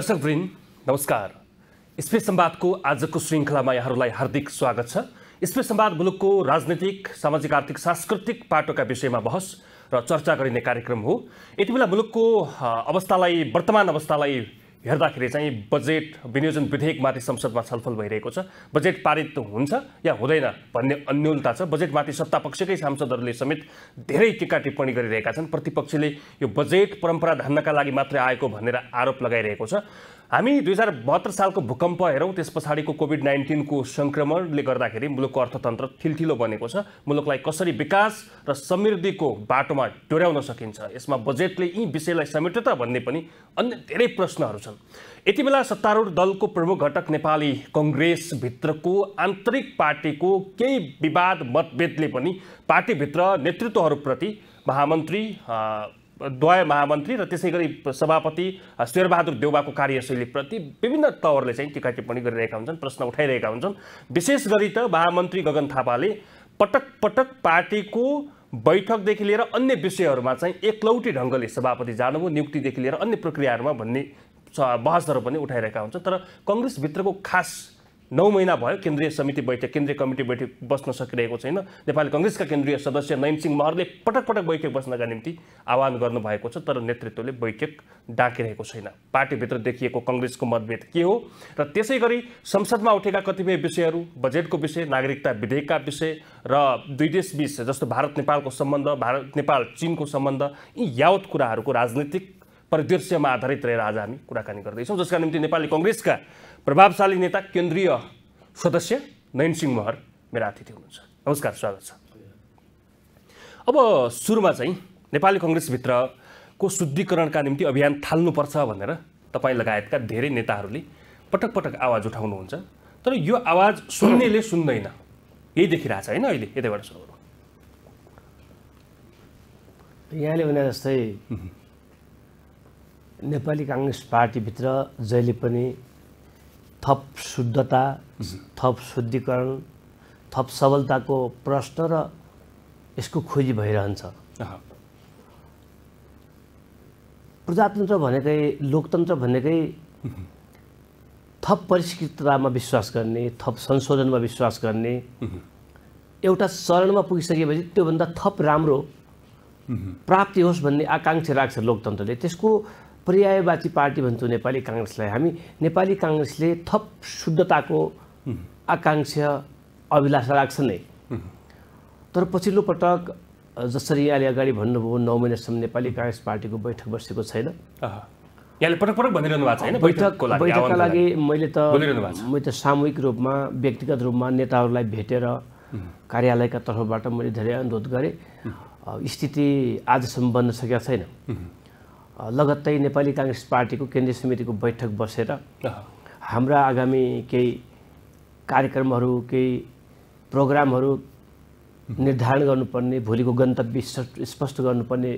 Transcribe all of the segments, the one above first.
दर्शकवृन्द नमस्कार स्पेस सम्वादको आजको श्रृङ्खलामा यहाँहरूलाई हार्दिक स्वागत छ स्पेस सम्वाद मुलुकको राजनीतिक सामाजिक आर्थिक सांस्कृतिक पाटोका विषयमा बहस र चर्चा गरिने कार्यक्रम हो यति बेला मुलुकको अवस्थालाई वर्तमान अवस्थालाई हेर्दाखेरि चाहिँ बजेट विनियोजन विधेयकमाथि संसदमा छलफल भइरहेको छ बजेट पारित हुन्छ या हुँदैन भन्ने अन्यलता छ बजेटमाथि सत्तापक्षकै सांसदहरूले समेत धेरै टिका टिप्पणी गरिरहेका छन् प्रतिपक्षले यो बजेट परम्परा धान्नका लागि मात्रै आएको भनेर आरोप लगाइरहेको छ हामी दुई हजार बहत्तर सालको भूकम्प हेरौँ त्यस पछाडिको कोभिड नाइन्टिनको सङ्क्रमणले गर्दाखेरि मुलुकको अर्थतन्त्र ठिल्ठिलो बनेको छ मुलुकलाई कसरी विकास र समृद्धिको बाटोमा डोर्याउन सकिन्छ यसमा बजेटले यी विषयलाई समेट्यो त भन्ने पनि अन्य धेरै प्रश्नहरू छन् यति बेला सत्तारूढ दलको प्रमुख घटक नेपाली कङ्ग्रेसभित्रको आन्तरिक पार्टीको केही विवाद मतभेदले पनि पार्टीभित्र नेतृत्वहरूप्रति महामन्त्री द्वय महामन्त्री र त्यसै गरी सभापति शेरबहादुर देउबाको कार्यशैलीप्रति विभिन्न तवरले चाहिँ टिका टिप्पणी गरिरहेका हुन्छन् प्रश्न उठाइरहेका हुन्छन् विशेष गरी त महामन्त्री गगन थापाले पटक पटक पार्टीको बैठकदेखि लिएर अन्य विषयहरूमा चाहिँ एकलौटी ढङ्गले सभापति जानुभयो नियुक्तिदेखि लिएर अन्य प्रक्रियाहरूमा भन्ने बहसहरू पनि उठाइरहेका हुन्छन् तर कङ्ग्रेसभित्रको खास नौ महिना भयो केन्द्रीय समिति बैठक केन्द्रीय कमिटी बैठक बस्न सकिरहेको छैन नेपाली कङ्ग्रेसका केन्द्रीय सदस्य नयनसिंह महरले पटक पटक बैठक बस्नका निम्ति आह्वान गर्नुभएको छ तर नेतृत्वले बैठक डाकिरहेको छैन पार्टीभित्र देखिएको कङ्ग्रेसको मतभेद के हो र त्यसै गरी संसदमा उठेका कतिपय विषयहरू बजेटको विषय नागरिकता विधेयकका विषय र दुई देश बिच जस्तो भारत नेपालको सम्बन्ध भारत नेपाल चिनको सम्बन्ध यी यावत कुराहरूको राजनीतिक परिदृश्यमा आधारित रहेर आज हामी कुराकानी गर्दैछौँ जसका निम्ति नेपाली कङ्ग्रेसका प्रभावशाली नेता केन्द्रीय सदस्य नयन सिंह महर मेरा अतिथि हुनुहुन्छ नमस्कार स्वागत छ अब सुरुमा चाहिँ नेपाली कङ्ग्रेसभित्रको शुद्धिकरणका निम्ति अभियान थाल्नुपर्छ भनेर तपाईँ लगायतका धेरै नेताहरूले पटक पटक आवाज उठाउनुहुन्छ तर यो आवाज सुन्नेले सुन्दैन यही देखिरहेछ होइन अहिले यतैबाट सुरु यहाँले भने जस्तै नेपाली काङ्ग्रेस पार्टीभित्र जहिले पनि थप शुद्धता थप शुद्धिकरण थप सबलताको प्रश्न र यसको खोजी भइरहन्छ प्रजातन्त्र भनेकै लोकतन्त्र भनेकै थप परिष्कृततामा विश्वास गर्ने थप संशोधनमा विश्वास गर्ने एउटा चरणमा पुगिसकेपछि त्योभन्दा थप राम्रो प्राप्ति होस् भन्ने आकाङ्क्षा राख्छ लोकतन्त्रले त्यसको पर्यायवाची पार्टी भन्छौँ नेपाली काङ्ग्रेसलाई हामी नेपाली काङ्ग्रेसले थप शुद्धताको आकाङ्क्षा अभिलाषा राख्छ नै तर पछिल्लो पटक जसरी यहाँले अगाडि भन्नुभयो नौ महिनासम्म नेपाली काङ्ग्रेस पार्टीको बैठक बसेको छैन यहाँले पटक पटक भनिरहनु भएको छैन बैठकको बैठकका लागि मैले त मैले त सामूहिक रूपमा व्यक्तिगत रूपमा नेताहरूलाई भेटेर कार्यालयका तर्फबाट मैले धेरै अनुरोध गरेँ स्थिति आजसम्म बन्न सकेको छैन लगत्तै नेपाली काङ्ग्रेस पार्टीको केन्द्रीय समितिको बैठक बसेर हाम्रा आगामी केही कार्यक्रमहरू केही प्रोग्रामहरू निर्धारण गर्नुपर्ने भोलिको गन्तव्य स्पष्ट गर्नुपर्ने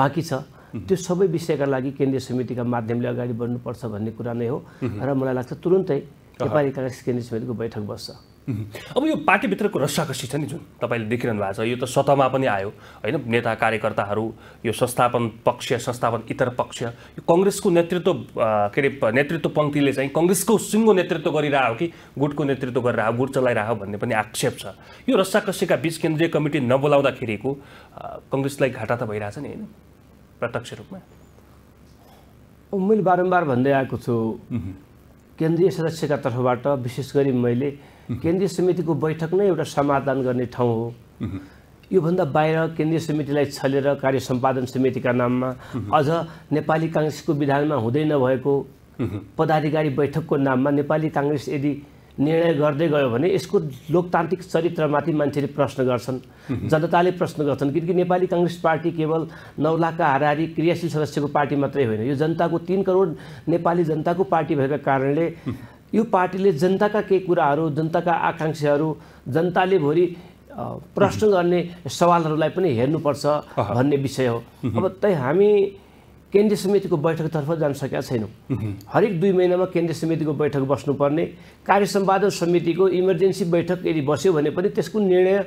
बाँकी छ त्यो सबै विषयका लागि केन्द्रीय समितिका माध्यमले अगाडि बढ्नुपर्छ भन्ने कुरा नै हो र मलाई लाग्छ तुरुन्तै नेपाली काङ्ग्रेस केन्द्रीय समितिको बैठक बस्छ अब यो पार्टीभित्रको रस्साकसी छ नि जुन तपाईँले देखिरहनु भएको छ यो त सतहमा पनि आयो होइन नेता कार्यकर्ताहरू यो संस्थापन पक्ष संस्थापन इतर पक्ष यो कङ्ग्रेसको नेतृत्व के अरे नेतृत्व पङ्क्तिले चाहिँ कङ्ग्रेसको सिङ्गो नेतृत्व गरिरह्यो कि गुटको नेतृत्व हो गुट चलाइरह भन्ने पनि आक्षेप छ यो रस्साकसीका बिच केन्द्रीय कमिटी नबोलाउँदाखेरिको कङ्ग्रेसलाई घाटा त भइरहेछ नि होइन प्रत्यक्ष रूपमा मैले बारम्बार भन्दै आएको छु केन्द्रीय सदस्यका तर्फबाट विशेष गरी मैले केन्द्रीय समितिको बैठक नै एउटा समाधान गर्ने ठाउँ हो योभन्दा बाहिर केन्द्रीय समितिलाई छलेर कार्य सम्पादन समितिका नाममा अझ नेपाली काङ्ग्रेसको विधानमा हुँदै नभएको पदाधिकारी बैठकको नाममा नेपाली काङ्ग्रेस यदि निर्णय गर्दै गयो भने यसको लोकतान्त्रिक चरित्रमाथि मान्छेले प्रश्न गर्छन् जनताले प्रश्न गर्छन् किनकि नेपाली कङ्ग्रेस पार्टी केवल नौ लाखका हाराहारी क्रियाशील सदस्यको पार्टी मात्रै होइन यो जनताको तिन करोड नेपाली जनताको पार्टी भएको कारणले यो पार्टीले जनताका केही कुराहरू जनताका आकाङ्क्षाहरू जनताले भोलि प्रश्न गर्ने सवालहरूलाई पनि हेर्नुपर्छ भन्ने विषय हो अब त हामी केन्द्रीय समितिको बैठकतर्फ जान सकेका छैनौँ हरेक दुई महिनामा केन्द्रीय समितिको बैठक बस्नुपर्ने कार्य सम्पादन समितिको इमर्जेन्सी बैठक यदि बस्यो भने पनि त्यसको निर्णय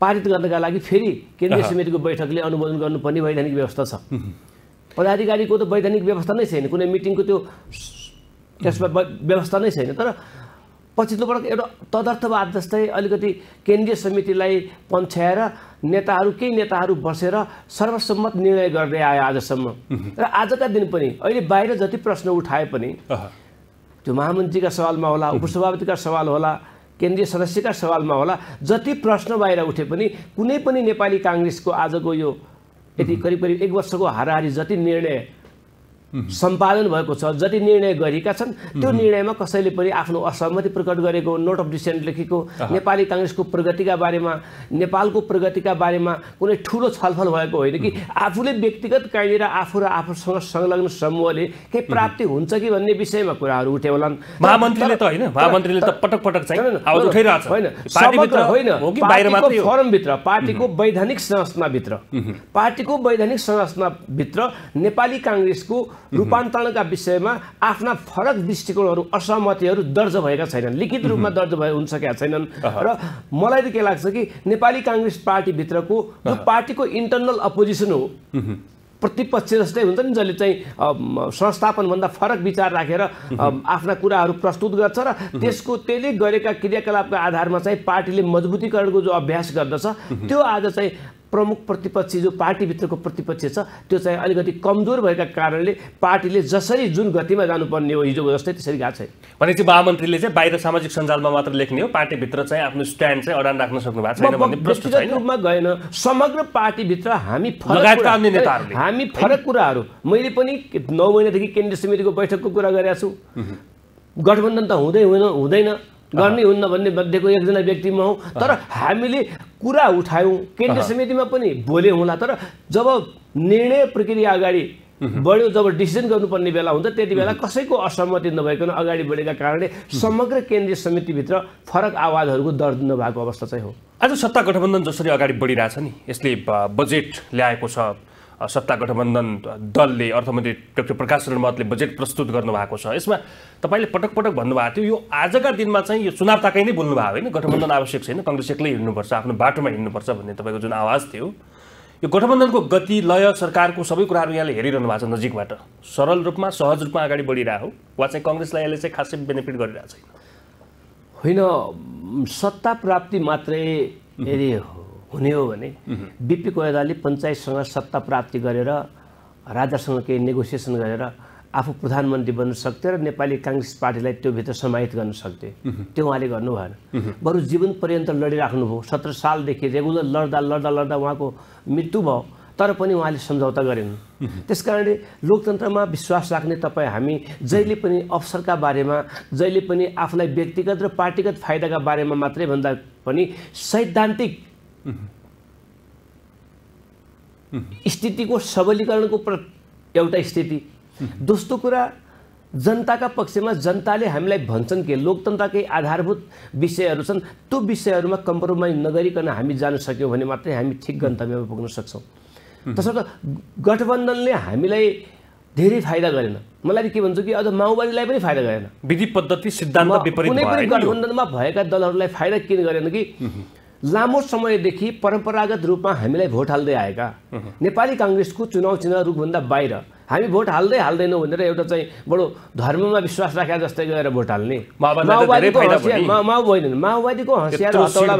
पारित गर्नका लागि फेरि केन्द्रीय समितिको बैठकले अनुमोदन गर्नुपर्ने वैधानिक व्यवस्था छ पदाधिकारीको त वैधानिक व्यवस्था नै छैन कुनै मिटिङको त्यो त्यसमा व्यवस्था नै छैन तर पछिल्लोपटक एउटा तदर्थवाद जस्तै अलिकति केन्द्रीय समितिलाई पन्छ्याएर नेताहरू केही नेताहरू बसेर सर्वसम्मत निर्णय गर्दै आयो आजसम्म र आजका दिन पनि अहिले बाहिर जति प्रश्न उठाए पनि त्यो महामन्त्रीका सवालमा होला उपसभापतिका सवाल होला केन्द्रीय सदस्यका सवालमा होला जति प्रश्न बाहिर उठे पनि कुनै पनि नेपाली काङ्ग्रेसको आजको यो यति करिब करिब एक वर्षको हाराहारी जति निर्णय सम्पादन भएको छ जति निर्णय गरेका छन् त्यो निर्णयमा कसैले पनि आफ्नो असहमति प्रकट गरेको नोट अफ डिसेन्ट लेखेको नेपाली काङ्ग्रेसको प्रगतिका बारेमा नेपालको प्रगतिका बारेमा कुनै ठुलो छलफल भएको होइन कि आफूले व्यक्तिगत कहीँनिर आफू र आफूसँग संलग्न समूहले केही प्राप्ति हुन्छ कि भन्ने विषयमा कुराहरू उठ्यो होला महामन्त्रीले त होइन महामन्त्रीले त पटक पटक होइन होइन पार्टीको वैधानिक संरचनाभित्र पार्टीको वैधानिक संरचनाभित्र नेपाली काङ्ग्रेसको रूपान्तरणका विषयमा आफ्ना फरक दृष्टिकोणहरू असहमतिहरू दर्ज भएका छैनन् लिखित रूपमा दर्ज भए हुन सकेका छैनन् र मलाई त के लाग्छ कि नेपाली काङ्ग्रेस पार्टीभित्रको जो पार्टीको इन्टर्नल अपोजिसन हो प्रतिपक्ष जस्तै हुन्छ नि जसले चाहिँ संस्थापनभन्दा फरक विचार राखेर आफ्ना कुराहरू प्रस्तुत गर्छ र त्यसको त्यसले गरेका क्रियाकलापका आधारमा चाहिँ पार्टीले मजबुतीकरणको जो अभ्यास गर्दछ त्यो आज चाहिँ प्रमुख प्रतिपक्ष जो पार्टीभित्रको प्रतिपक्ष छ त्यो चाहिँ अलिकति कमजोर भएका कारणले पार्टीले जसरी जुन गतिमा जानुपर्ने हो हिजो जस्तै त्यसरी गएको छैन भनेपछि महामन्त्रीले चाहिँ बाहिर सामाजिक सञ्जालमा मात्र लेख्ने हो पार्टीभित्र चाहिँ आफ्नो स्ट्यान्ड चाहिँ अडान राख्न सक्नु भएको छैन रूपमा गएन समग्र पार्टीभित्र हामी फरक हामी फरक कुराहरू मैले पनि नौ महिनादेखि केन्द्रीय समितिको बैठकको कुरा गरेका छु गठबन्धन त हुँदै हुँदैन गर्ने हुन्न भन्ने मध्येको एकजना व्यक्ति म हौँ तर हामीले कुरा उठायौँ केन्द्रीय समितिमा पनि भोले होला तर जब निर्णय प्रक्रिया अगाडि बढ्यो जब डिसिजन गर्नुपर्ने बेला हुन्छ त्यति बेला कसैको असहमति नभइकन अगाडि बढेका कारणले समग्र केन्द्रीय समितिभित्र फरक आवाजहरूको दर्ज नभएको अवस्था चाहिँ हो आज सत्ता गठबन्धन जसरी अगाडि बढिरहेछ नि यसले बजेट ल्याएको छ सत्ता गठबन्धन दलले अर्थमन्त्री डाक्टर प्रकाश शर्माले बजेट प्रस्तुत गर्नुभएको छ यसमा तपाईँले पटक पटक भन्नुभएको थियो यो आजका दिनमा चाहिँ यो चुनाव ताकै नै बोल्नुभयो होइन गठबन्धन आवश्यक छैन कङ्ग्रेस एक्लै हिँड्नुपर्छ आफ्नो बाटोमा हिँड्नुपर्छ भन्ने तपाईँको जुन आवाज थियो यो गठबन्धनको गति लय सरकारको सबै कुराहरू यहाँले हेरिरहनु भएको छ नजिकबाट सरल रूपमा सहज रूपमा अगाडि बढिरहेको हो वा चाहिँ कङ्ग्रेसलाई यसले चाहिँ खासै बेनिफिट गरिरहेको छैन होइन सत्ता प्राप्ति मात्रै यदि हुने हो भने बिपी कोइरालाले पञ्चायतसँग सत्ता प्राप्ति गरेर राजासँग केही नेगोसिएसन गरेर आफू प्रधानमन्त्री बन्न सक्थ्यो र नेपाली काङ्ग्रेस पार्टीलाई त्योभित्र समाहित गर्न सक्थे त्यो उहाँले गर्नु भएन बरु जीवन पर्यन्त लडिराख्नुभयो सत्र सालदेखि रेगुलर लड्दा लड्दा लड्दा उहाँको मृत्यु भयो तर पनि उहाँले सम्झौता गरेन त्यस कारणले लोकतन्त्रमा विश्वास राख्ने तपाईँ हामी जहिले पनि अवसरका बारेमा जहिले पनि आफूलाई व्यक्तिगत र पार्टीगत फाइदाका बारेमा मात्रै भन्दा पनि सैद्धान्तिक स्थितिको सबलीकरणको प्र एउटा स्थिति दोस्रो कुरा जनताका पक्षमा जनताले हामीलाई भन्छन् कि लोकतन्त्रकै आधारभूत विषयहरू छन् त्यो विषयहरूमा कम्प्रोमाइज नगरिकन हामी जान सक्यौँ भने मात्रै हामी ठिक गन्तव्यमा पुग्न सक्छौँ तसर्थ गठबन्धनले हामीलाई धेरै फाइदा गरेन मलाई के भन्छु कि अझ माओवादीलाई पनि फाइदा गरेन विधि पद्धति सिद्धान्त कुनै पनि गठबन्धनमा भएका दलहरूलाई फाइदा किन गरेन कि लामो समयदेखि परम्परागत रूपमा हामीलाई भोट हाल्दै आएका नेपाली काङ्ग्रेसको चुनाउ चिन्ह रुखभन्दा बाहिर हामी भोट हाल्दै हाल्दैनौँ भनेर एउटा चाहिँ बडो धर्ममा विश्वास राखेर जस्तै गएर भोट हाल्ने माओवादीको होइन माओवादीको हँसिया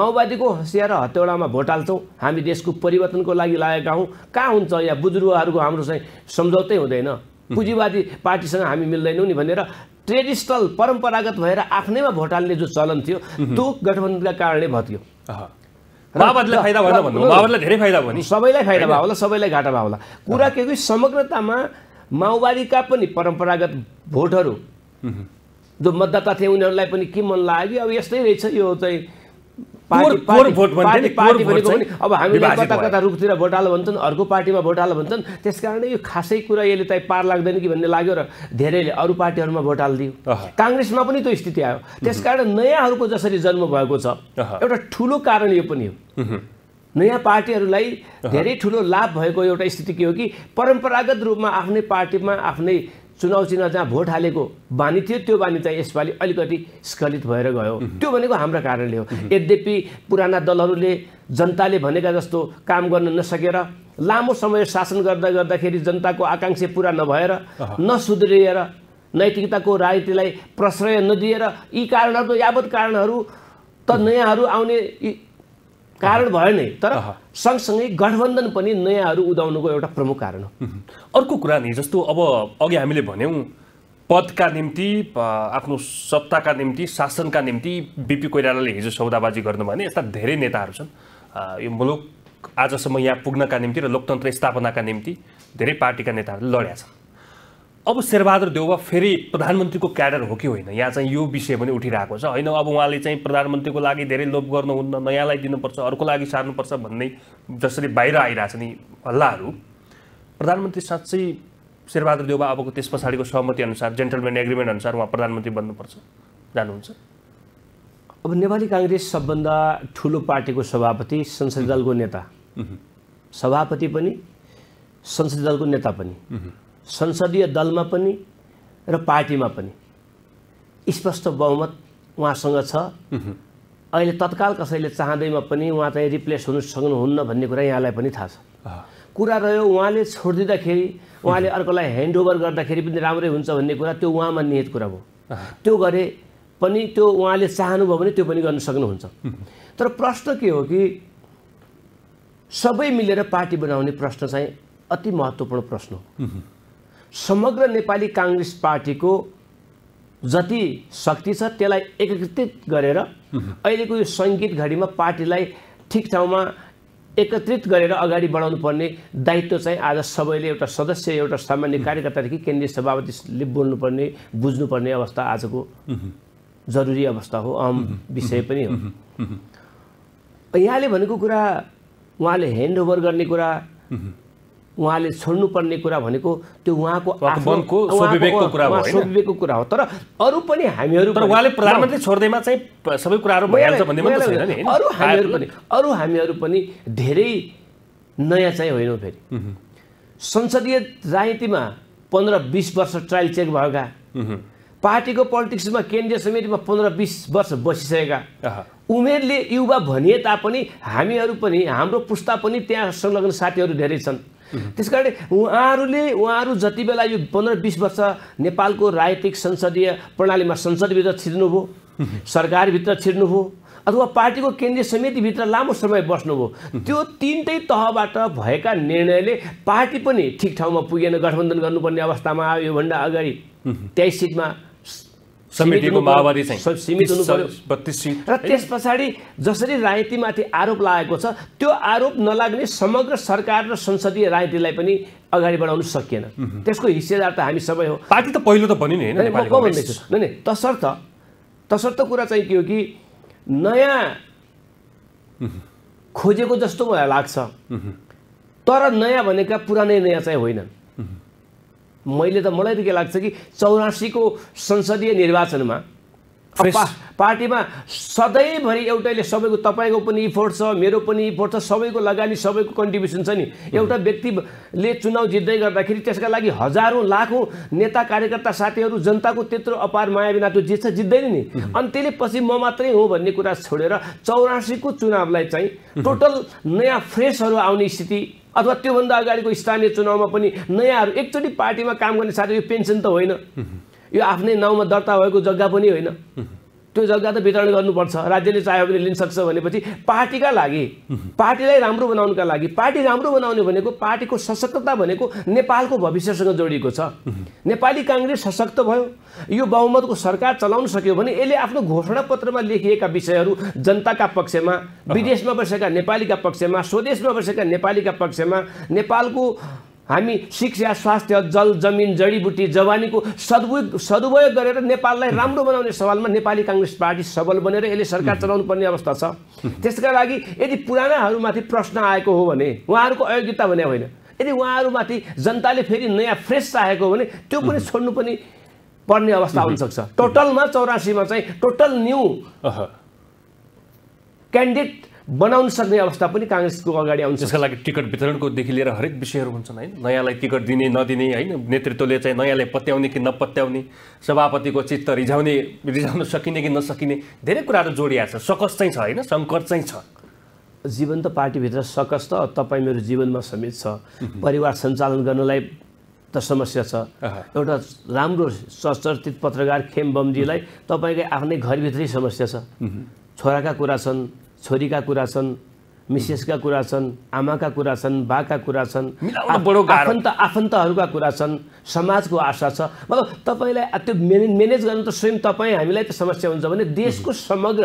माओवादीको हँसिया र हतौडामा भोट हाल्छौँ हामी देशको परिवर्तनको लागि लागेका हौँ कहाँ हुन्छ या बुजुर्गहरूको हाम्रो चाहिँ सम्झौतै हुँदैन पुँजीवादी पार्टीसँग हामी मिल्दैनौँ नि भनेर ट्रेडिसनल परम्परागत भएर आफ्नैमा भोट हाल्ने जो चलन थियो त्यो गठबन्धनका कारणले भत्यो भयो सबैलाई फाइदा भयो होला सबैलाई घाटा भयो होला कुरा के कि समग्रतामा माओवादीका पनि परम्परागत भोटहरू जो मतदाता थिए उनीहरूलाई पनि के मन लाग्यो अब यस्तै रहेछ यो चाहिँ अब हामीले कता कता रुखतिर भोट हाल भन्छन् अर्को पार्टीमा भोट हाल भन्छन् त्यस कारण यो खासै कुरा यसले त पार लाग्दैन कि भन्ने लाग्यो र धेरैले अरू पार्टीहरूमा भोट हालिदियो काङ्ग्रेसमा पनि त्यो स्थिति आयो त्यस कारण नयाँहरूको जसरी जन्म भएको छ एउटा ठुलो कारण यो पनि हो नयाँ पार्टीहरूलाई धेरै ठुलो लाभ भएको एउटा स्थिति के हो कि परम्परागत रूपमा आफ्नै पार्टीमा आफ्नै चुनाव चिन्ह जहाँ भोट हालेको बानी थियो त्यो बानी चाहिँ यसपालि अलिकति स्खलित भएर गयो त्यो भनेको हाम्रो कारणले हो यद्यपि पुराना दलहरूले जनताले भनेका जस्तो काम गर्न नसकेर लामो समय शासन गर्दा गर्दाखेरि जनताको आकाङ्क्षा पुरा नभएर नसुध्रिएर नैतिकताको राजनीतिलाई प्रश्रय नदिएर यी कारणहरू यावत कारणहरू त नयाँहरू आउने कारण भयो नै तर सँगसँगै गठबन्धन पनि नयाँहरू उदाउनुको एउटा प्रमुख कारण हो अर्को कुरा नि जस्तो अब अघि हामीले भन्यौँ पदका निम्ति आफ्नो सत्ताका निम्ति शासनका निम्ति बिपी कोइरालाले हिजो सौदाबाजी गर्नु भने यस्ता धेरै नेताहरू छन् यो मुलुक आजसम्म यहाँ पुग्नका निम्ति र लोकतन्त्र स्थापनाका निम्ति धेरै पार्टीका नेताहरूले लड्या छन् अब शेरबहादुर देउवा फेरि प्रधानमन्त्रीको क्याडर हो कि होइन यहाँ चाहिँ यो विषय पनि उठिरहेको छ होइन अब उहाँले चाहिँ प्रधानमन्त्रीको लागि धेरै लोभ गर्नुहुन्न नयाँलाई दिनुपर्छ अर्को लागि सार्नुपर्छ भन्ने जसरी बाहिर आइरहेछ नि हल्लाहरू प्रधानमन्त्री साँच्चै शेरबहादुर देउवा अबको त्यस पछाडिको अनुसार जेन्टलम्यान एग्रिमेन्ट अनुसार उहाँ प्रधानमन्त्री बन्नुपर्छ जानुहुन्छ अब नेपाली काङ्ग्रेस सबभन्दा ठुलो पार्टीको सभापति संसदीय दलको नेता सभापति पनि संसदीय दलको नेता पनि संसदीय दलमा पनि र पार्टीमा पनि स्पष्ट बहुमत उहाँसँग छ अहिले तत्काल कसैले चाहँदैमा पनि उहाँ चाहिँ रिप्लेस हुनु सक्नुहुन्न भन्ने कुरा यहाँलाई पनि थाहा छ कुरा रह्यो उहाँले छोडिदिँदाखेरि उहाँले अर्कोलाई ह्यान्डओभर गर्दाखेरि पनि राम्रै हुन्छ भन्ने कुरा त्यो उहाँमा निहित कुरा भयो त्यो गरे पनि त्यो उहाँले चाहनुभयो भने त्यो पनि गर्न सक्नुहुन्छ तर प्रश्न के हो कि सबै मिलेर पार्टी बनाउने प्रश्न चाहिँ अति महत्त्वपूर्ण प्रश्न हो समग्र नेपाली काङ्ग्रेस पार्टीको जति शक्ति छ त्यसलाई एकीकृत गरेर अहिलेको यो सङ्गीत घडीमा पार्टीलाई ठिक ठाउँमा एकत्रित गरेर अगाडि बढाउनु पर्ने दायित्व चाहिँ आज सबैले एउटा सदस्य एउटा सामान्य कार्यकर्तादेखि केन्द्रीय सभापतिले बोल्नुपर्ने बुझ्नुपर्ने अवस्था आजको जरुरी अवस्था हो अहम विषय पनि हो यहाँले भनेको कुरा उहाँले ह्यान्डओभर गर्ने कुरा उहाँले छोड्नुपर्ने कुरा भनेको त्यो उहाँको आफ्नो स्वविवेकको कुरा हो तर अरू पनि हामीहरू उहाँले प्रधानमन्त्री छोड्दैमा चाहिँ सबै कुराहरू भइहाल्छ भन्ने छैन नि अरू हामीहरू पनि अरू हामीहरू पनि धेरै नयाँ चाहिँ होइनौँ फेरि संसदीय राजनीतिमा पन्ध्र बिस वर्ष ट्रायल चेक भएका पार्टीको पोलिटिक्समा केन्द्रीय समितिमा पन्ध्र बिस वर्ष बसिसकेका उमेरले युवा भनिए तापनि हामीहरू पनि हाम्रो पुस्ता पनि त्यहाँ संलग्न साथीहरू धेरै छन् त्यस कारणले उहाँहरूले उहाँहरू जति बेला यो पन्ध्र बिस वर्ष नेपालको राजनीतिक संसदीय प्रणालीमा संसदभित्र छिर्नुभयो सरकारभित्र छिर्नुभयो अथवा पार्टीको केन्द्रीय समितिभित्र लामो समय बस्नुभयो त्यो तिनटै तहबाट भएका निर्णयले पार्टी पनि ठिक ठाउँमा पुगेन गठबन्धन गर्नुपर्ने अवस्थामा आयो योभन्दा अगाडि तेइस सिटमा समेटिएको माओवादी चाहिँ सीमित बत्तिस सिट र त्यस पछाडि जसरी राजनीतिमाथि आरोप लागेको छ त्यो आरोप नलाग्ने समग्र सरकार र संसदीय राजनीतिलाई पनि अगाडि बढाउन सकिएन त्यसको हिस्सेदार त हामी सबै हो पार्टी त पहिलो त भनि नि होइन तसर्थ तसर्थ कुरा चाहिँ के हो कि नयाँ खोजेको जस्तो मलाई लाग्छ तर नयाँ भनेका पुरानै नयाँ चाहिँ होइनन् मैले त मलाई त के लाग्छ कि चौरासीको संसदीय निर्वाचनमा पार्टीमा सधैँभरि एउटैले सबैको तपाईँको पनि इफोर्ट छ मेरो पनि इफोर्ट छ सबैको लगानी सबैको कन्ट्रिब्युसन छ नि एउटा व्यक्तिले चुनाव जित्दै गर्दाखेरि त्यसका लागि हजारौँ लाखौँ नेता कार्यकर्ता साथीहरू जनताको त्यत्रो अपार माया बिना त्यो जित्छ जित्दैन नि अनि त्यसले पछि म मात्रै हो भन्ने कुरा छोडेर चौरासीको चुनावलाई चाहिँ टोटल नयाँ फ्रेसहरू आउने स्थिति अथवा त्योभन्दा अगाडिको स्थानीय चुनावमा पनि नयाँहरू एकचोटि पार्टीमा काम गर्ने साथी यो पेन्सन त होइन यो आफ्नै नाउँमा दर्ता भएको जग्गा पनि होइन त्यो जग्गा त वितरण गर्नुपर्छ राज्यले चाह्यो भने लिन सक्छ भनेपछि पार्टीका लागि पार्टीलाई राम्रो बनाउनुका लागि पार्टी राम्रो बनाउने भनेको पार्टीको सशक्तता भनेको नेपालको भविष्यसँग जोडिएको छ नेपाली काङ्ग्रेस सशक्त भयो यो बहुमतको सरकार चलाउन सक्यो भने यसले आफ्नो घोषणापत्रमा लेखिएका विषयहरू जनताका पक्षमा विदेशमा बसेका नेपालीका पक्षमा स्वदेशमा बसेका नेपालीका पक्षमा नेपालको हामी शिक्षा स्वास्थ्य जल जमिन जडीबुटी जवानीको सदुपयोग सदुपयोग गरेर नेपाललाई राम्रो बनाउने सवालमा नेपाली काङ्ग्रेस पार्टी सबल बनेर यसले सरकार चलाउनु पर्ने अवस्था छ त्यसका लागि यदि पुरानाहरूमाथि प्रश्न आएको हो भने उहाँहरूको अयोग्यता भने होइन यदि उहाँहरूमाथि जनताले फेरि नयाँ फ्रेस चाहेको हो भने त्यो पनि छोड्नु पनि पर्ने अवस्था हुनसक्छ टोटलमा चौरासीमा चाहिँ टोटल न्यू क्यान्डिडेट बनाउन सक्ने अवस्था पनि काङ्ग्रेसको अगाडि आउँछ त्यसका लागि टिकट वितरणकोदेखि लिएर हरेक विषयहरू हुन्छन् होइन नयाँलाई टिकट दिने नदिने होइन नेतृत्वले चाहिँ नयाँलाई पत्याउने कि नपत्याउने सभापतिको चित्त रिझाउने रिझाउन सकिने कि नसकिने धेरै कुराहरू जोडिया छ सकस चाहिँ छ होइन सङ्कट चाहिँ छ जीवन त पार्टीभित्र सकस त तपाईँ मेरो जीवनमा समेत छ परिवार सञ्चालन गर्नलाई त समस्या छ एउटा राम्रो सचर्चित पत्रकार खेम बम्जीलाई तपाईँकै आफ्नै घरभित्रै समस्या छ छोराका कुरा छन् छोरीका कुरा छन् मिसेसका कुरा छन् आमाका कुरा छन् बाका कुरा छन् आफन्त आफन्तहरूका कुरा छन् समाजको आशा छ मतलब तपाईँलाई त्यो मेने म्यानेज गर्नु त स्वयं तपाईँ हामीलाई त समस्या हुन्छ भने देशको समग्र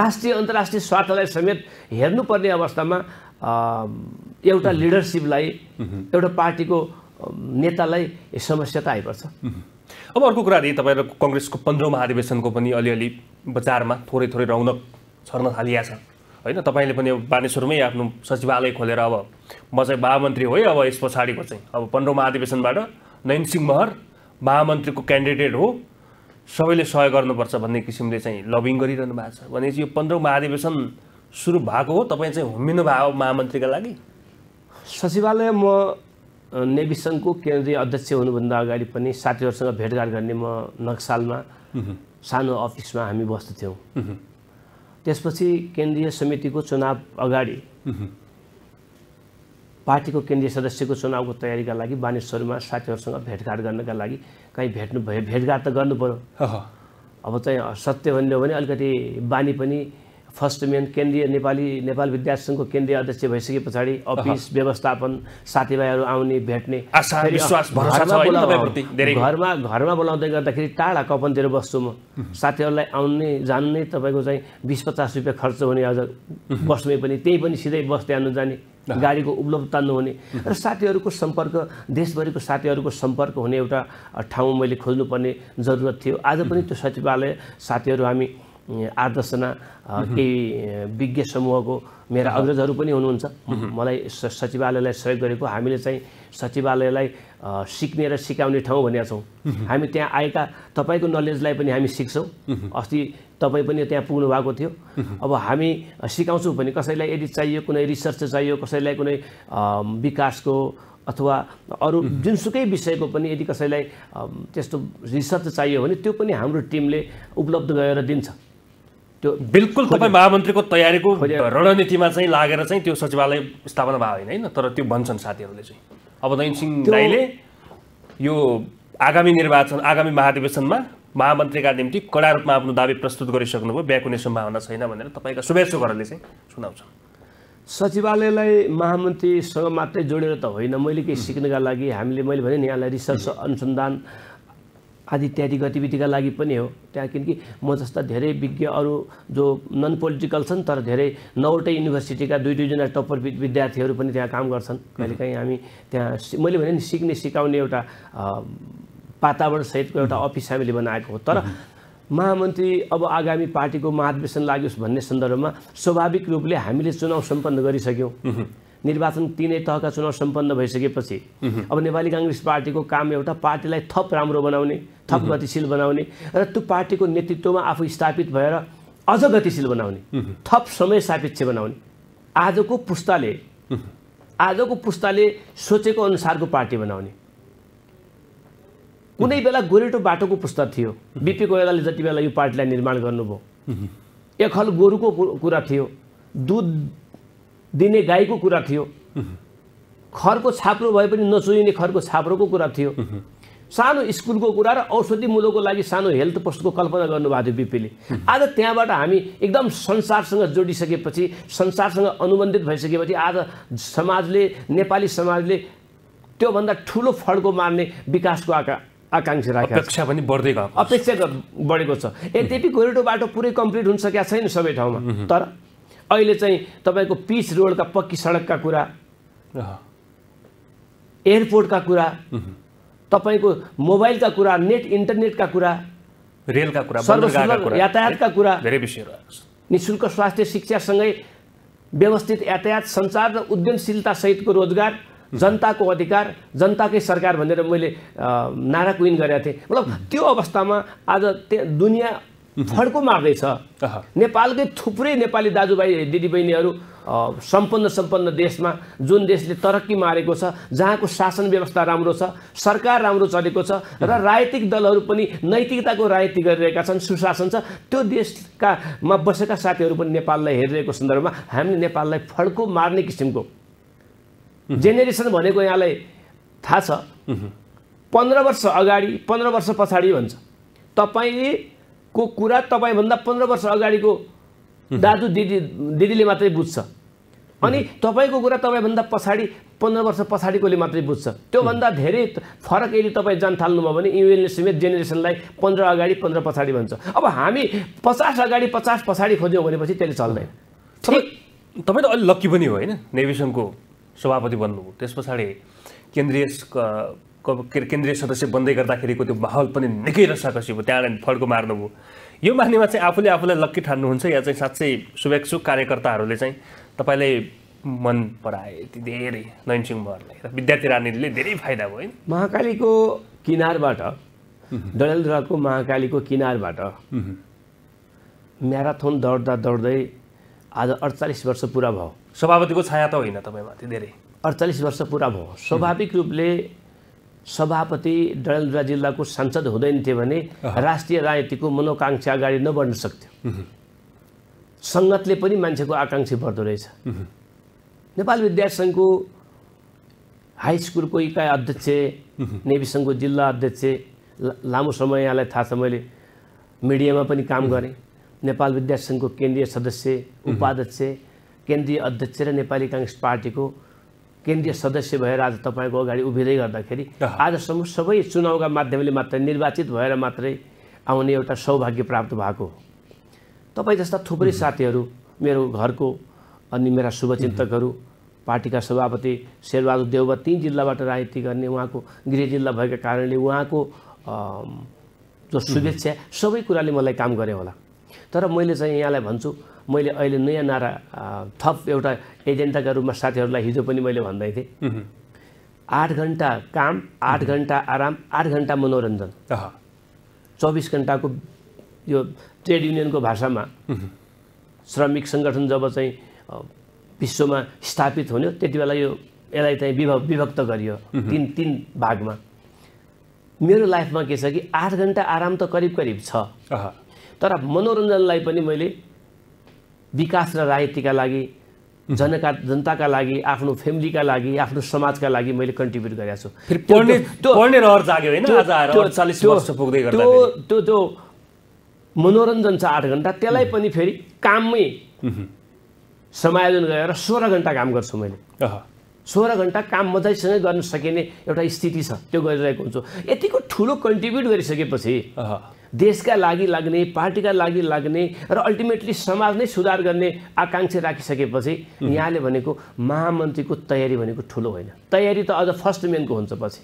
राष्ट्रिय अन्तर्राष्ट्रिय स्वार्थलाई समेत हेर्नुपर्ने अवस्थामा एउटा लिडरसिपलाई एउटा पार्टीको नेतालाई समस्या त आइपर्छ अब अर्को कुरा यदि तपाईँहरू कङ्ग्रेसको पन्ध्रौँ महाधिवेशनको पनि अलिअलि बजारमा थोरै थोरै रौनक छर्न थालिया छ होइन तपाईँले पनि अब बानेश्वरमै आफ्नो सचिवालय खोलेर अब म चाहिँ महामन्त्री हो है अब यस पछाडिको चाहिँ अब पन्ध्रौँ महाधिवेशनबाट नयन सिंह महर महामन्त्रीको क्यान्डिडेट हो सबैले सहयोग गर्नुपर्छ भन्ने किसिमले चाहिँ लबिङ गरिरहनु भएको छ भनेपछि यो पन्ध्रौँ महाधिवेशन सुरु भएको हो तपाईँ चाहिँ हुम्मिनु भयो महामन्त्रीका लागि सचिवालय म नेभी सङ्घको केन्द्रीय अध्यक्ष हुनुभन्दा अगाडि पनि साथीहरूसँग भेटघाट गर्ने म नक्सालमा सानो अफिसमा हामी बस्दथ्यौँ त्यसपछि केन्द्रीय समितिको चुनाव अगाडि पार्टीको केन्द्रीय सदस्यको चुनावको तयारीका लागि मानिसहरूमा साथीहरूसँग भेटघाट गर्नका लागि कहीँ भेट्नु भयो भेटघाट त गर्नु पऱ्यो अब चाहिँ सत्य भन्ने हो भने अलिकति बानी पनि फर्स्ट मेन केन्द्रीय नेपाली नेपाल विद्यार्थी सङ्घको केन्द्रीय अध्यक्ष भइसके पछाडि अफिस व्यवस्थापन साथीभाइहरू आउने भेट्ने घरमा घरमा बोलाउँदै गर्दाखेरि टाढा कपनतिर बस्छु म साथीहरूलाई आउने जान्ने तपाईँको चाहिँ बिस पचास रुपियाँ खर्च हुने आज बसमै पनि त्यही पनि सिधै बस आउनु जाने गाडीको उपलब्धता नहुने र साथीहरूको सम्पर्क देशभरिको साथीहरूको सम्पर्क हुने एउटा ठाउँ मैले खोज्नुपर्ने जरुरत थियो आज पनि त्यो सचिवालय साथीहरू हामी आदर्शना केही विज्ञ समूहको मेरा अग्रजहरू पनि हुनुहुन्छ मलाई सचिवालयलाई सहयोग गरेको हामीले चाहिँ सचिवालयलाई सिक्ने र सिकाउने ठाउँ भनेका छौँ हामी त्यहाँ आएका तपाईँको नलेजलाई पनि हामी सिक्छौँ अस्ति तपाईँ पनि त्यहाँ पुग्नु भएको थियो अब हामी सिकाउँछौँ भने कसैलाई यदि चाहियो कुनै रिसर्च चाहियो कसैलाई कुनै विकासको अथवा अरू जुनसुकै विषयको पनि यदि कसैलाई त्यस्तो रिसर्च चाहियो भने त्यो पनि हाम्रो टिमले उपलब्ध गरेर दिन्छ त्यो बिल्कुल तपाईँ महामन्त्रीको तयारीको रणनीतिमा चाहिँ लागेर चाहिँ त्यो सचिवालय स्थापना भयो होइन होइन तर त्यो भन्छन् साथीहरूले चाहिँ अब दैन सिंह राईले यो आगामी निर्वाचन आगामी महाधिवेशनमा महामन्त्रीका निम्ति कडा रूपमा आफ्नो दावी प्रस्तुत गरिसक्नुभयो बिहा कुनै सम्भावना छैन भनेर तपाईँका शुभेच्छुकहरूले चाहिँ सुनाउँछ सचिवालयलाई महामन्त्रीसँग मात्रै जोडेर त होइन मैले केही सिक्नका लागि हामीले मैले भने यहाँलाई रिसर्च अनुसन्धान आदि इत्यादि गतिविधिका लागि पनि हो त्यहाँ किनकि म जस्ता धेरै विज्ञ अरू जो नन पोलिटिकल छन् तर धेरै नौवटै युनिभर्सिटीका दुई दुईजना टप्पर विद्यार्थीहरू पनि त्यहाँ काम गर्छन् कहिलेकाहीँ हामी त्यहाँ मैले भने नि सिक्ने सिकाउने एउटा वातावरणसहितको एउटा अफिस हामीले बनाएको हो तर महामन्त्री अब आगामी पार्टीको महाधिवेशन लाग्योस् भन्ने सन्दर्भमा स्वाभाविक रूपले हामीले चुनाव सम्पन्न गरिसक्यौँ निर्वाचन तिनै तहका चुनाव सम्पन्न भइसकेपछि अब नेपाली काङ्ग्रेस पार्टीको काम एउटा पार्टीलाई थप राम्रो बनाउने थप गतिशील बनाउने र त्यो पार्टीको नेतृत्वमा आफू स्थापित भएर अझ गतिशील बनाउने थप समय सापेक्ष बनाउने आजको पुस्ताले आजको पुस्ताले सोचेको अनुसारको पार्टी बनाउने कुनै बेला गोरेटो बाटोको पुस्ता थियो बिपी कोइरालाले जति बेला यो पार्टीलाई निर्माण गर्नुभयो एकल गोरुको कुरा थियो दुध दिने गाईको कुरा थियो खरको छाप्रो भए पनि नचुइने खरको छाप्रोको कुरा थियो सानो स्कुलको कुरा र औषधि मूलको लागि सानो हेल्थ पोस्टको कल्पना गर्नुभएको थियो बिपीले आज त्यहाँबाट हामी एकदम संसारसँग जोडिसकेपछि संसारसँग अनुबन्धित भइसकेपछि आज समाजले नेपाली समाजले त्योभन्दा ठुलो फड्को मार्ने विकासको आका आकाङ्क्षा राखेको अपेक्षा पनि बढ्दै गयो अपेक्षा बढेको छ यद्यपि कोरिडोर बाटो पुरै कम्प्लिट हुन सकेका छैन सबै ठाउँमा तर अहिले चाहिँ तपाईँको पिच रोडका पक्की सडकका कुरा एयरपोर्टका कुरा तपाईँको मोबाइलका कुरा नेट इन्टरनेटका कुरा रेलका कुरा यातायातका कुरा धेरै विषयहरू नि शुल्क स्वास्थ्य शिक्षासँगै व्यवस्थित यातायात सञ्चार र उद्यमशीलतासहितको रोजगार जनताको अधिकार जनताकै सरकार भनेर मैले नारा कुइन गरेका थिएँ मतलब त्यो अवस्थामा आज दुनियाँ फड्को मार्दैछ नेपालकै थुप्रै नेपाली दाजुभाइ दिदीबहिनीहरू सम्पन्न सम्पन्न देशमा जुन देशले तरक्की मारेको छ जहाँको शासन व्यवस्था राम्रो छ सरकार राम्रो चलेको छ र राजनीतिक दलहरू पनि नैतिकताको राजनीति गरिरहेका छन् सुशासन छ त्यो देशकामा बसेका साथीहरू पनि नेपाललाई हेरिरहेको सन्दर्भमा हामीले नेपाललाई फड्को मार्ने किसिमको जेनेरेसन भनेको यहाँलाई थाहा छ पन्ध्र वर्ष अगाडि पन्ध्र वर्ष पछाडि भन्छ तपाईँले को कुरा तपाईँभन्दा पन्ध्र वर्ष अगाडिको दाजु दिदी दिदीले मात्रै बुझ्छ अनि तपाईँको कुरा तपाईँभन्दा पछाडि पन्ध्र वर्ष पछाडिकोले मात्रै बुझ्छ त्योभन्दा धेरै फरक यदि तपाईँ जान थाल्नुभयो भने युएनले समेत जेनेरेसनलाई पन्ध्र अगाडि पन्ध्र पछाडि भन्छ अब हामी पचास अगाडि पचास पछाडि खोज्यौँ भनेपछि त्यसले चल्दैन तपाईँ त अलिक लक्की पनि हो होइन नेभिसनको सभापति बन्नु त्यस पछाडि केन्द्रीय केन्द्रीय सदस्य बन्दै गर्दाखेरिको त्यो माहौल पनि निकै रसाकसी भयो त्यहाँबाट फड्को मार्नुभयो यो मानेमा चाहिँ आफूले आफूलाई लक्की ठान्नुहुन्छ या चाहिँ साँच्चै शुभेच्छुक कार्यकर्ताहरूले चाहिँ तपाईँले मन पराए यति धेरै नयनसिंह महरलाई र विद्यार्थी रानीले धेरै फाइदा भयो महाकालीको किनारबाट डडेलधुराको महाकालीको किनारबाट म्याराथन दौड्दा दौड्दै आज अडचालिस वर्ष पुरा भयो सभापतिको छाया त होइन तपाईँमाथि धेरै अडचालिस वर्ष पुरा भयो स्वाभाविक रूपले सभापति डडेलधुरा जिल्लाको सांसद हुँदैन थियो भने राष्ट्रिय राजनीतिको मनोकाङ्क्षा अगाडि नबढ्न सक्थ्यो सङ्गतले पनि मान्छेको आकाङ्क्षा बढ्दो रहेछ नेपाल विद्यार्थी सङ्घको हाई स्कुलको इकाइ अध्यक्ष नेभी सङ्घको जिल्ला अध्यक्ष लामो समय यहाँलाई थाहा छ मैले मिडियामा पनि काम गरेँ नेपाल विद्यार्थी सङ्घको केन्द्रीय सदस्य उपाध्यक्ष केन्द्रीय अध्यक्ष र नेपाली काङ्ग्रेस पार्टीको केन्द्रीय सदस्य भएर आज तपाईँको अगाडि उभिँदै गर्दाखेरि आजसम्म सबै चुनावका माध्यमले मात्र निर्वाचित भएर मात्रै आउने एउटा सौभाग्य प्राप्त भएको तपाईँ जस्ता थुप्रै साथीहरू मेरो घरको अनि मेरा शुभचिन्तकहरू पार्टीका सभापति शेरबहादुर देववा तिन जिल्लाबाट राजनीति गर्ने उहाँको गृह जिल्ला भएको कारणले उहाँको जो शुभेच्छा सबै कुराले मलाई काम गरेँ होला तर मैले चाहिँ यहाँलाई भन्छु मैले अहिले नयाँ नारा थप एउटा एजेन्डाका रूपमा साथीहरूलाई हिजो पनि मैले भन्दै थिएँ आठ घन्टा काम आठ घन्टा आराम आठ घन्टा मनोरञ्जन चौबिस घन्टाको यो ट्रेड युनियनको भाषामा श्रमिक सङ्गठन जब चाहिँ विश्वमा स्थापित हुन्यो त्यति बेला यो यसलाई चाहिँ विभ विभक्त गरियो तिन तिन भागमा मेरो लाइफमा के छ कि आठ घन्टा आराम त करिब करिब छ तर मनोरञ्जनलाई पनि मैले विकास र राजनीतिका लागि जनका जनताका लागि आफ्नो फ्यामिलीका लागि आफ्नो समाजका लागि मैले कन्ट्रिब्युट गरेको छु त्यो त्यो मनोरञ्जन छ आठ घन्टा त्यसलाई पनि फेरि काममै समायोजन गरेर सोह्र घन्टा काम गर्छु मैले सोह्र घन्टा काम मजासँगै गर्न सकिने एउटा स्थिति छ त्यो गरिरहेको हुन्छु यतिको ठुलो कन्ट्रिब्युट गरिसकेपछि देशका लागि लाग्ने पार्टीका लागि लाग्ने र अल्टिमेटली समाज नै सुधार गर्ने आकाङ्क्षा राखिसकेपछि यहाँले भनेको महामन्त्रीको तयारी भनेको ठुलो होइन तयारी त अझ फर्स्ट मेनको हुन्छ पछि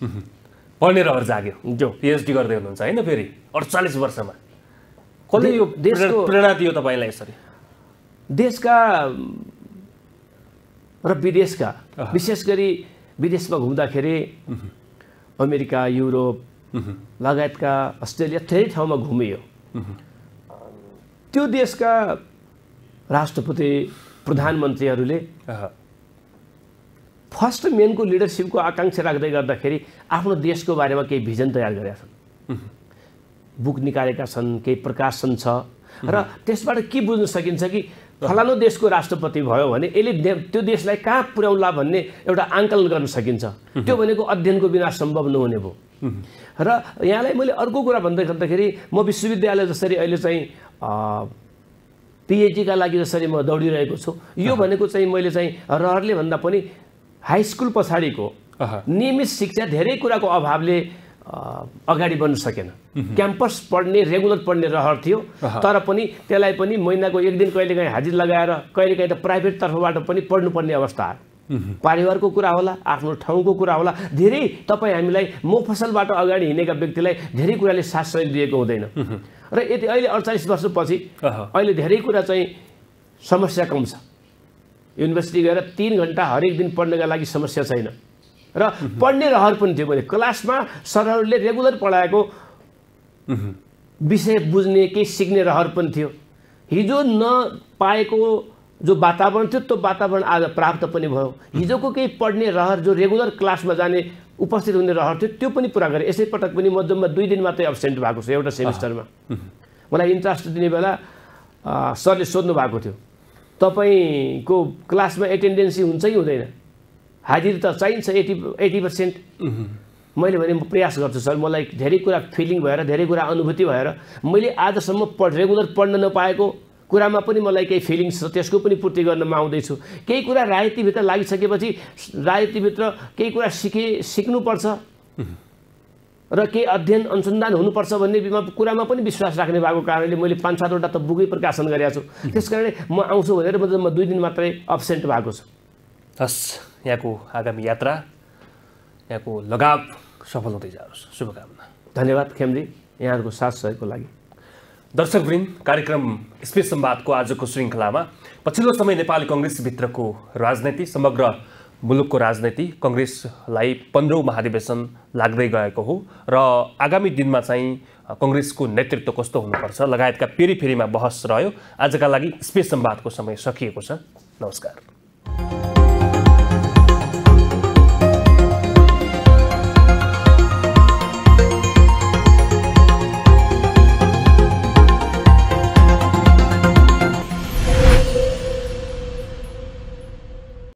पढ्ने रहर जाग्यो जो पिएचडी गर्दै हुनुहुन्छ होइन फेरि अडचालिस वर्षमा कसले यो देशको प्रेरणा दियो तपाईँलाई यसरी देशका र विदेशका विशेष गरी विदेशमा घुम्दाखेरि अमेरिका युरोप लगायतका अस्ट्रेलिया धेरै ठाउँमा घुमियो त्यो देशका राष्ट्रपति प्रधानमन्त्रीहरूले फर्स्ट मेनको लिडरसिपको आकाङ्क्षा राख्दै गर्दाखेरि आफ्नो देशको बारेमा केही भिजन तयार गरेका छन् बुक निकालेका छन् केही प्रकाशन छ र त्यसबाट के बुझ्न सकिन्छ कि फलानु देशको राष्ट्रपति भयो भने यसले त्यो देशलाई कहाँ पुर्याउला भन्ने एउटा आङ्कलन गर्न सकिन्छ त्यो भनेको अध्ययनको बिना सम्भव नहुने भयो र यहाँलाई मैले अर्को कुरा भन्दै गर्दाखेरि म विश्वविद्यालय जसरी अहिले चाहिँ पिएचडीका लागि जसरी म दौडिरहेको छु यो भनेको चाहिँ मैले चाहिँ रहरले भन्दा पनि हाई स्कुल पछाडिको नियमित शिक्षा धेरै कुराको अभावले अगाडि बढ्न सकेन क्याम्पस पढ्ने रेगुलर पढ्ने रहर थियो तर पनि त्यसलाई पनि महिनाको एक दिन कहिलेकाहीँ हाजिर लगाएर कहिलेकाहीँ त प्राइभेट तर्फबाट पनि पढ्नुपर्ने अवस्था परिवारको कुरा होला आफ्नो ठाउँको कुरा होला धेरै तपाईँ हामीलाई म फसलबाट अगाडि हिँडेका व्यक्तिलाई धेरै कुराले साथ सहयोग दिएको हुँदैन र यति अहिले अडचालिस वर्षपछि अहिले धेरै कुरा चाहिँ समस्या कम छ युनिभर्सिटी गएर तिन घन्टा हरेक दिन पढ्नका लागि समस्या छैन र पढ्ने रहर पनि थियो मैले क्लासमा सरहरूले रेगुलर पढाएको विषय बुझ्ने केही सिक्ने रहर पनि थियो हिजो नपाएको जो वातावरण थियो त्यो वातावरण आज प्राप्त पनि भयो हिजोको केही पढ्ने रहर जो रेगुलर क्लासमा जाने उपस्थित हुने रहर थियो त्यो पनि पुरा गरेँ यसै पटक पनि म जम्मा दुई दिन मात्रै एब्सेन्ट भएको छु एउटा सेमिस्टरमा मलाई इन्ट्रेस्ट दिने बेला सरले सोध्नु भएको थियो तपाईँको क्लासमा एटेन्डेन्सी हुन्छ कि हुँदैन हाजिर त चाहिन्छ एटी एटी पर्सेन्ट मैले भने म प्रयास गर्छु सर मलाई धेरै कुरा फिलिङ भएर धेरै कुरा अनुभूति भएर मैले आजसम्म पढ रेगुलर पढ्न नपाएको कुरामा पनि मलाई केही फिलिङ्स छ त्यसको पनि पूर्ति गर्नमा म आउँदैछु केही कुरा राजनीतिभित्र लागिसकेपछि राजनीतिभित्र केही कुरा सिके सिक्नुपर्छ र केही अध्ययन अनुसन्धान हुनुपर्छ भन्ने कुरामा पनि विश्वास राख्ने भएको कारणले मैले पाँच सातवटा त बुकै प्रकाशन गरेका छु त्यस कारणले म आउँछु भनेर म दुई दिन मात्रै अब्सेन्ट भएको छु हस् यहाँको आगामी यात्रा यहाँको लगाव सफल हुँदै जाओस् शुभकामना धन्यवाद खेमजी यहाँहरूको साथ सहयोगको लागि दर्शकवृन्द कार्यक्रम स्पेस सम्वादको आजको श्रृङ्खलामा पछिल्लो समय नेपाली कङ्ग्रेसभित्रको राजनीति समग्र मुलुकको राजनीति कङ्ग्रेसलाई पन्ध्रौँ महाधिवेशन लाग्दै गएको हो र आगामी दिनमा चाहिँ कङ्ग्रेसको नेतृत्व कस्तो हुनुपर्छ लगायतका फेरि फेरिमा बहस रह्यो आजका लागि स्पेस सम्वादको समय सकिएको छ नमस्कार